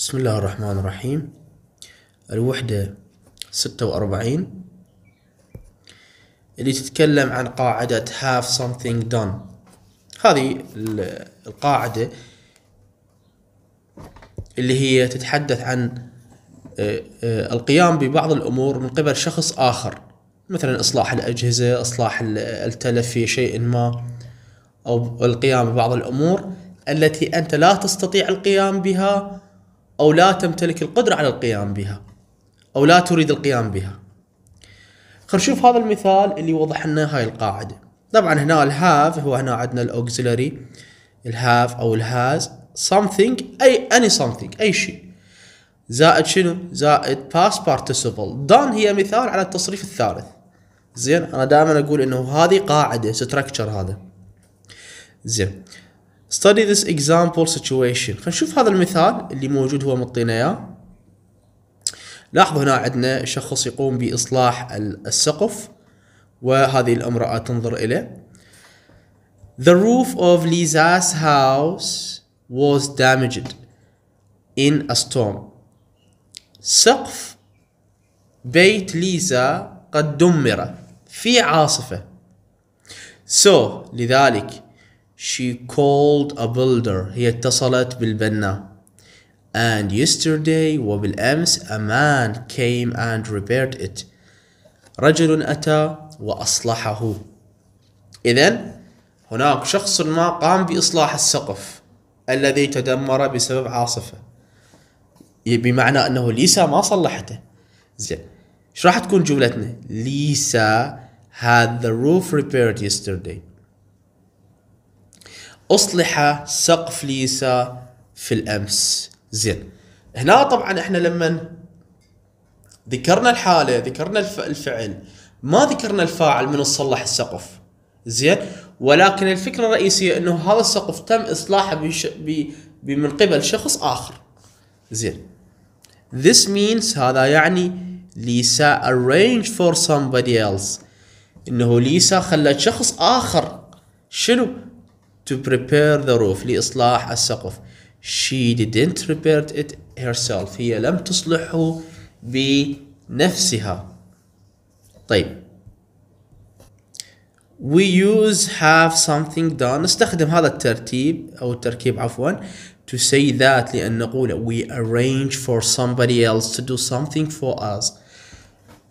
بسم الله الرحمن الرحيم الوحدة ستة وأربعين اللي تتكلم عن قاعدة have something done هذه القاعدة اللي هي تتحدث عن آه، آه، القيام ببعض الأمور من قبل شخص آخر مثلا إصلاح الأجهزة إصلاح التلف في شيء ما أو القيام ببعض الأمور التي أنت لا تستطيع القيام بها أو لا تمتلك القدرة على القيام بها أو لا تريد القيام بها خلينا نشوف هذا المثال اللي وضح لنا هاي القاعدة طبعا هنا الهاف هو هنا عندنا الأوكسيلري الهاف أو الهاز something أي any something أي شيء زائد شنو؟ زائد past participle done هي مثال على التصريف الثالث زين أنا دائما أقول إنه هذه قاعدة structure هذا زين study this example situation فنشوف هذا المثال اللي موجود هو مطينا اياه لاحظوا هنا عندنا شخص يقوم بإصلاح السقف وهذه الامرأة تنظر إليه The roof of Lisa's house was damaged in a storm. سقف بيت ليزا قد دمر في عاصفة. So لذلك She called a builder. هي اتصلت بالبناء. And yesterday وبالأمس a man came and repaired it. رجل أتى وأصلحه. إذا هناك شخص ما قام بإصلاح السقف الذي تدمر بسبب عاصفة. بمعنى أنه ليسا ما صلحته. زين. ايش راح تكون جملتنا؟ ليسا had the roof repaired yesterday. أصلح سقف ليسا في الأمس زين هنا طبعا احنا لما ذكرنا الحالة ذكرنا الفعل ما ذكرنا الفاعل من صلح السقف زين ولكن الفكرة الرئيسية انه هذا السقف تم اصلاحه بش... ب... من قبل شخص اخر زين This means هذا يعني ليسا arrange for somebody else انه ليسا خلت شخص اخر شنو to prepare the roof لإصلاح السقف she didn't repair it herself هي لم تصلحه بنفسها طيب we use have something done نستخدم هذا الترتيب أو التركيب عفوا to say that لأن نقول we arrange for somebody else to do something for us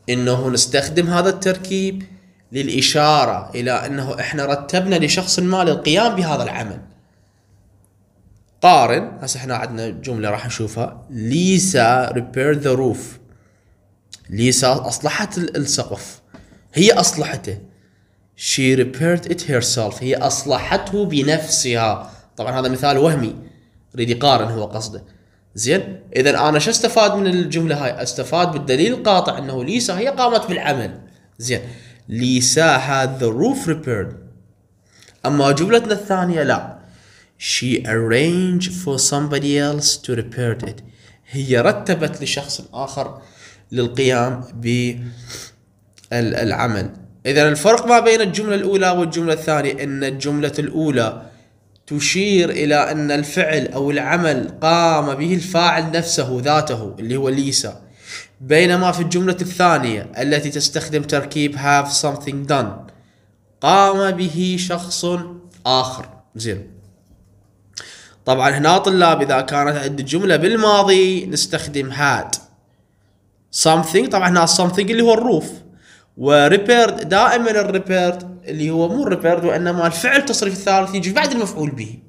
إنه نستخدم هذا التركيب للإشارة إلى أنه إحنا رتبنا لشخص ما للقيام بهذا العمل قارن هسه احنا عندنا جملة راح نشوفها ليسا ريبير ذا روف ليسا أصلحت السقف هي أصلحته she repaired it herself هي أصلحته بنفسها طبعا هذا مثال وهمي ريدي قارن هو قصده زين اذا انا شو استفاد من الجمله هاي استفاد بالدليل القاطع انه ليسا هي قامت بالعمل زين ليسا had the roof repaired أما جملتنا الثانية لا she arranged for somebody else to repair it هي رتبت لشخص آخر للقيام بالعمل إذا الفرق ما بين الجملة الأولى والجملة الثانية أن الجملة الأولى تشير إلى أن الفعل أو العمل قام به الفاعل نفسه ذاته اللي هو ليسا بينما في الجملة الثانية التي تستخدم تركيب have something done قام به شخص آخر زين طبعا هنا طلاب إذا كانت عند الجملة بالماضي نستخدم had something طبعا هنا something اللي هو الروف وريبيرد دائما الريبيرد اللي هو مو الريبيرد وإنما الفعل التصريف الثالث يجي بعد المفعول به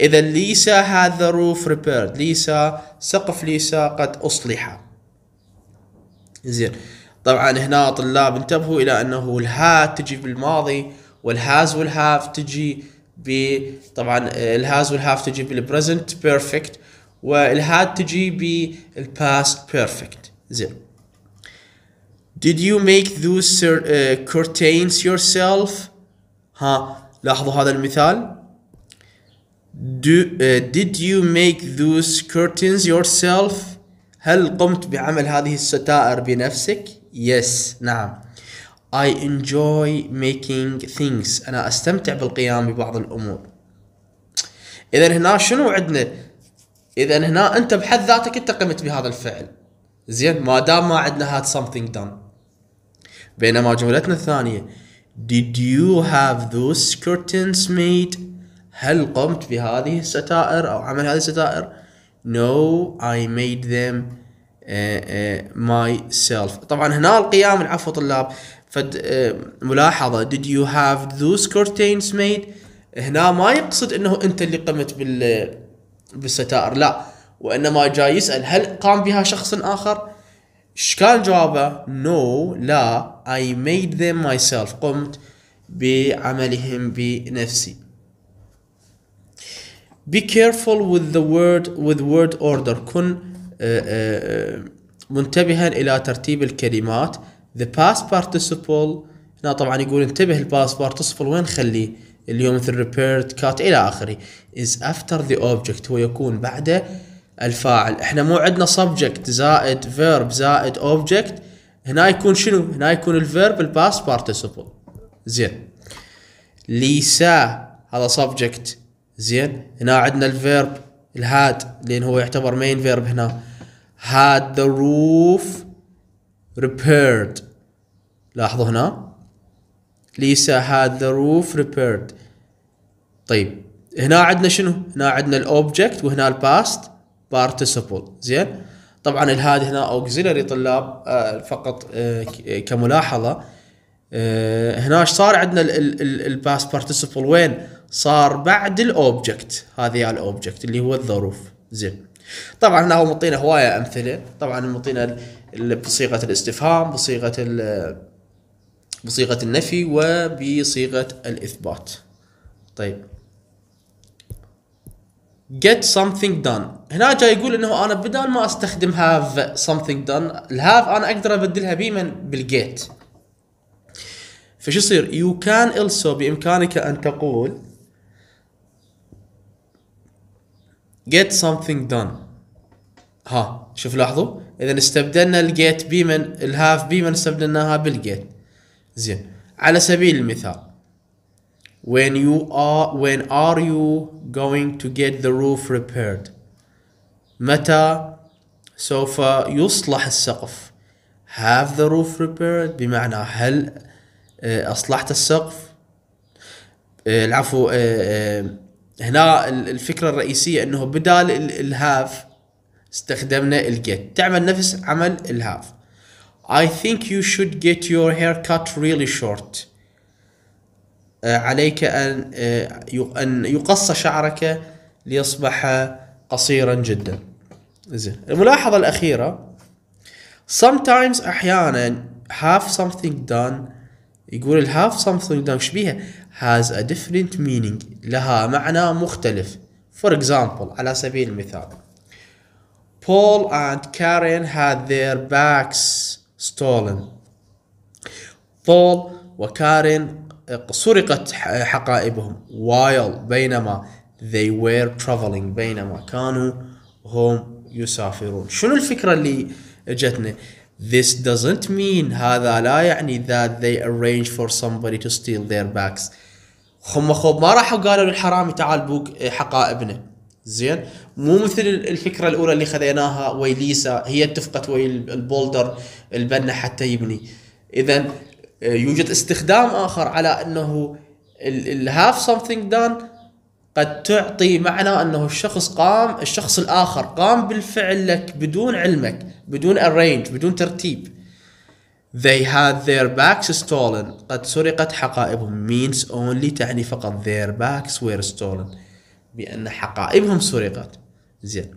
إذا ليس هذا روف ريبيرد ليس سقف ليس قد أصلح زين طبعا هنا طلاب انتبهوا الى انه الها تجي بالماضي والهاز والهاف تجي ب طبعا الهاز والهاف تجي بالبريزنت بيرفكت والهاد تجي بالباست بيرفكت زين Did you make those uh, curtains yourself? ها لاحظوا هذا المثال Do, uh, did you make those curtains yourself? هل قمت بعمل هذه الستائر بنفسك؟ يس نعم I enjoy making things أنا أستمتع بالقيام ببعض الأمور إذا هنا شنو عندنا؟ إذا هنا أنت بحد ذاتك أنت قمت بهذا الفعل زين ما دام ما عندنا had something done بينما جملتنا الثانية Did you have those curtains made؟ هل قمت بهذه الستائر أو عمل هذه الستائر؟ No, I made them uh, uh, myself. طبعا هنا القيام العفو طلاب فد آه، ملاحظه did you have those curtains made هنا ما يقصد انه انت اللي قمت بال بالستائر لا وانما جاي يسال هل قام بها شخص اخر ايش كان جوابه no لا I made them myself قمت بعملهم بنفسي be careful with the word with word order كن آه، آه، آه، منتبها الى ترتيب الكلمات the past participle هنا طبعا يقول انتبه الباست participle وين خليه اللي هو مثل repaired cut الى اخره is after the object هو يكون بعد الفاعل احنا مو عندنا subject زائد verb زائد object هنا يكون شنو هنا يكون الفيرب past participle زين ليسا هذا subject زين هنا عندنا الفيرب الهاد لان هو يعتبر مين فيرب هنا had the roof repaired لاحظوا هنا ليسا had the roof repaired طيب هنا عندنا شنو هنا عندنا الاوبجكت وهنا الباست بارتيسيبل زين طبعا الهاد هنا اوكزيلري طلاب آه، فقط آه، كملاحظه آه، هنا ايش صار عندنا الباست بارتيسيبل وين صار بعد الاوبجكت هذه الاوبجكت اللي هو الظروف زين طبعا هنا هو مطينا هوايه امثله طبعا مطينا بصيغه الاستفهام بصيغه بصيغه النفي وبصيغه الاثبات طيب get something done هنا جاي يقول انه انا بدل ما استخدم have something done الهاف انا اقدر ابدلها بمن بالجيت فشو يصير يو كان also بامكانك ان تقول get something done ها شوف لاحظوا اذا استبدلنا الجيت بي من الهاف بي من استبدلناها بالجيت زين على سبيل المثال when you are when are you going to get the roof repaired متى سوف يصلح السقف have the roof repaired بمعنى هل آه، أصلحت السقف آه، العفو آه، هنا الفكرة الرئيسية انه بدال الهاف استخدمنا الجيت تعمل نفس عمل الهاف I think you should get your hair cut really short آه، عليك أن آه، أن يقص شعرك ليصبح قصيرا جدا زين الملاحظة الأخيرة sometimes أحيانا have something done يقول ال have something done شبيها has a different meaning لها معنى مختلف for example على سبيل المثال Paul and Karen had their bags stolen Paul وكارين سرقت حقائبهم while بينما they were traveling بينما كانوا هم يسافرون شنو الفكرة اللي جتنا This doesn't mean هذا لا يعني that they arrange for somebody to steal their bags هم خوب ما راحوا قالوا للحرامي تعال بوك حقائبنا زين مو مثل الفكره الاولى اللي خذيناها وي ليسا هي اتفقت وي البولدر البنا حتى يبني اذا آه، يوجد استخدام اخر على انه ال have something done قد تعطي معنى انه الشخص قام الشخص الاخر قام بالفعل لك بدون علمك بدون arrange بدون ترتيب They had their backs stolen قد سرقت حقائبهم means only تعني فقط their backs were stolen بأن حقائبهم سرقت زين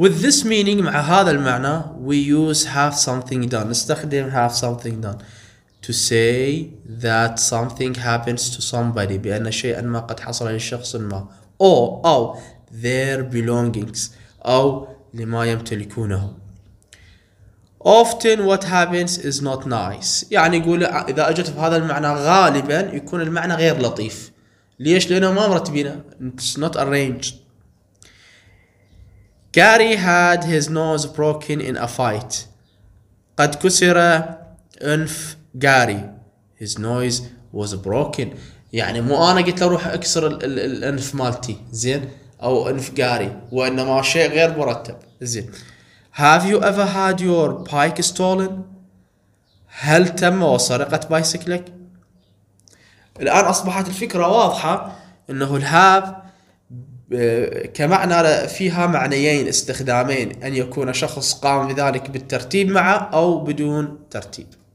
With this meaning مع هذا المعنى we use have something done نستخدم have something done to say that something happens to somebody بأن شيئا ما قد حصل لشخص ما أو أو their belongings أو لما يمتلكونه often what happens is not nice يعني يقول إذا أجت بهذا المعنى غالبا يكون المعنى غير لطيف ليش لأنه ما مرتبينه it's not arranged Gary had his nose broken in a fight قد كسر أنف جاري his noise was broken يعني مو انا قلت له روح اكسر الانف مالتي زين او انف جاري وانما شيء غير مرتب زين have you ever had your bike stolen هل تم سرقة بايسكلك الان اصبحت الفكرة واضحة انه الهاف آه، كمعنى فيها معنيين استخدامين ان يكون شخص قام بذلك بالترتيب معه او بدون ترتيب